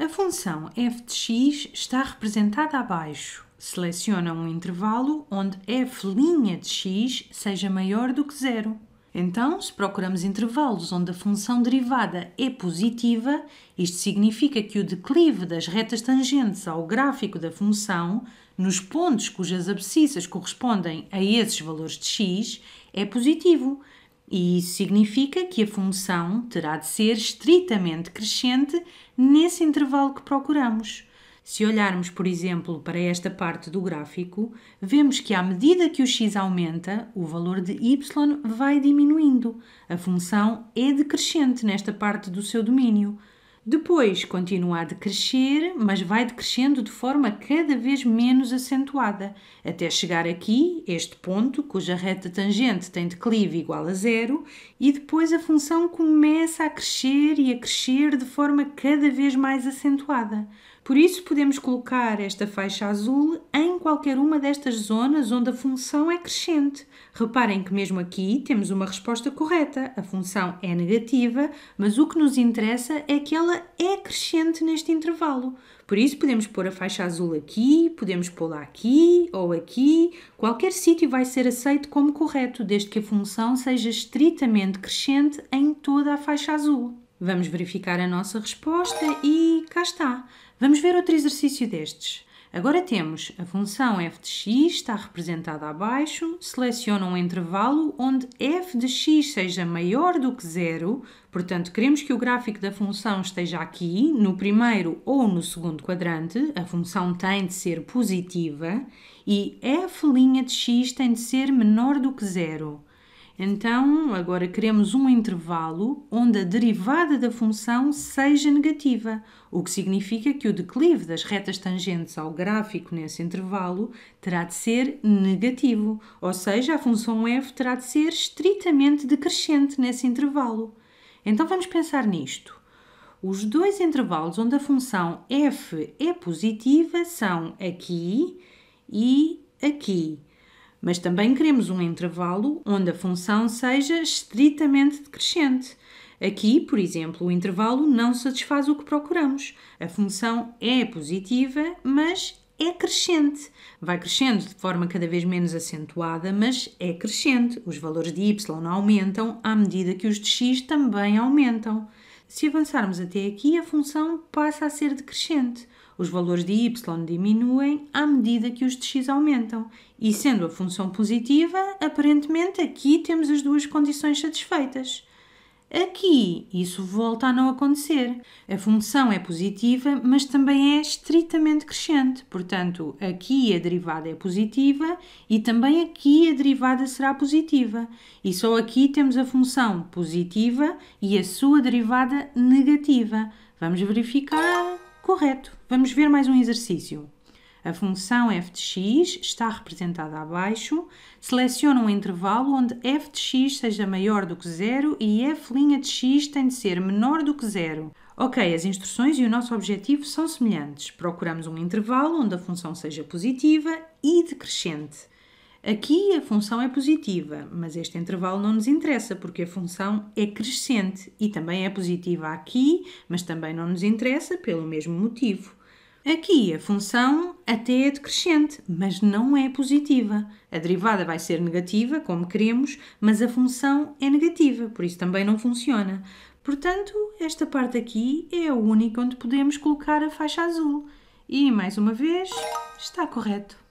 A função f de x está representada abaixo. Seleciona um intervalo onde f' de x seja maior do que zero. Então, se procuramos intervalos onde a função derivada é positiva, isto significa que o declive das retas tangentes ao gráfico da função, nos pontos cujas abscissas correspondem a esses valores de x, é positivo, e isso significa que a função terá de ser estritamente crescente nesse intervalo que procuramos. Se olharmos, por exemplo, para esta parte do gráfico, vemos que à medida que o x aumenta, o valor de y vai diminuindo. A função é decrescente nesta parte do seu domínio. Depois continua a decrescer, mas vai decrescendo de forma cada vez menos acentuada, até chegar aqui, este ponto, cuja reta tangente tem declive igual a zero, e depois a função começa a crescer e a crescer de forma cada vez mais acentuada. Por isso, podemos colocar esta faixa azul em qualquer uma destas zonas onde a função é crescente. Reparem que, mesmo aqui, temos uma resposta correta. A função é negativa, mas o que nos interessa é que ela é crescente neste intervalo. Por isso, podemos pôr a faixa azul aqui, podemos pô-la aqui ou aqui. Qualquer sítio vai ser aceito como correto, desde que a função seja estritamente crescente em toda a faixa azul. Vamos verificar a nossa resposta e cá está. Vamos ver outro exercício destes. Agora temos a função f de x, está representada abaixo, seleciona um intervalo onde f de x seja maior do que zero, portanto queremos que o gráfico da função esteja aqui, no primeiro ou no segundo quadrante, a função tem de ser positiva, e f' de x tem de ser menor do que zero. Então, agora queremos um intervalo onde a derivada da função seja negativa, o que significa que o declive das retas tangentes ao gráfico nesse intervalo terá de ser negativo, ou seja, a função f terá de ser estritamente decrescente nesse intervalo. Então, vamos pensar nisto. Os dois intervalos onde a função f é positiva são aqui e aqui mas também queremos um intervalo onde a função seja estritamente decrescente. Aqui, por exemplo, o intervalo não satisfaz o que procuramos. A função é positiva, mas é crescente. Vai crescendo de forma cada vez menos acentuada, mas é crescente. Os valores de y aumentam à medida que os de x também aumentam. Se avançarmos até aqui, a função passa a ser decrescente. Os valores de y diminuem à medida que os de x aumentam, e sendo a função positiva, aparentemente aqui temos as duas condições satisfeitas. Aqui isso volta a não acontecer. A função é positiva, mas também é estritamente crescente. Portanto, aqui a derivada é positiva e também aqui a derivada será positiva. E só aqui temos a função positiva e a sua derivada negativa. Vamos verificar. Correto. Vamos ver mais um exercício. A função f de x está representada abaixo. Seleciona um intervalo onde f de x seja maior do que zero e f' de x tem de ser menor do que zero. Ok, as instruções e o nosso objetivo são semelhantes. Procuramos um intervalo onde a função seja positiva e decrescente. Aqui a função é positiva, mas este intervalo não nos interessa porque a função é crescente e também é positiva aqui, mas também não nos interessa pelo mesmo motivo. Aqui a função até é decrescente, mas não é positiva. A derivada vai ser negativa, como queremos, mas a função é negativa, por isso também não funciona. Portanto, esta parte aqui é a única onde podemos colocar a faixa azul. E, mais uma vez, está correto.